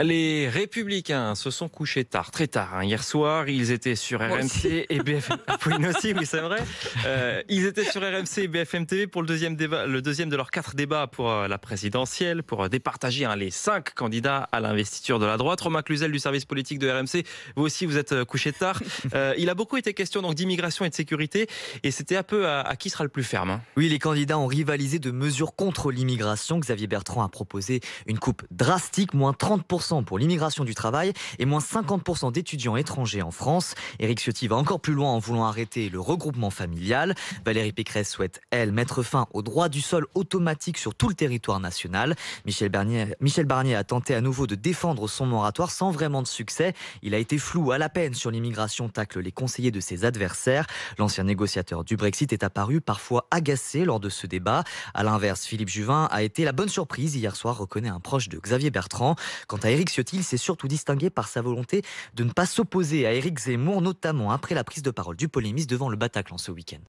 Les Républicains se sont couchés tard, très tard. Hein. Hier soir, ils étaient sur RMC et BFM. Ah c'est vrai. Euh, ils étaient sur RMC TV pour le deuxième débat, le deuxième de leurs quatre débats pour euh, la présidentielle, pour euh, départager hein, les cinq candidats à l'investiture de la droite. Romain Cluzel du service politique de RMC, vous aussi, vous êtes couché tard. il a beaucoup été question donc d'immigration et de sécurité, et c'était un peu à, qui sera le plus ferme. Hein. Oui, les candidats ont rivalisé de mesures contre l'immigration. Xavier Bertrand a proposé une coupe drastique, moins 30 pour l'immigration du travail et moins 50% d'étudiants étrangers en France. Éric Ciotti va encore plus loin en voulant arrêter le regroupement familial. Valérie Pécresse souhaite, elle, mettre fin au droit du sol automatique sur tout le territoire national. Michel Barnier, Michel Barnier a tenté à nouveau de défendre son moratoire sans vraiment de succès. Il a été flou à la peine sur l'immigration, tacle les conseillers de ses adversaires. L'ancien négociateur du Brexit est apparu parfois agacé lors de ce débat. À l'inverse, Philippe Juvin a été la bonne surprise hier soir, reconnaît un proche de Xavier Bertrand. Quant à Eric Éric Ciotti. s'est surtout distingué par sa volonté de ne pas s'opposer à Éric Zemmour, notamment après la prise de parole du polémiste devant le Bataclan ce week-end.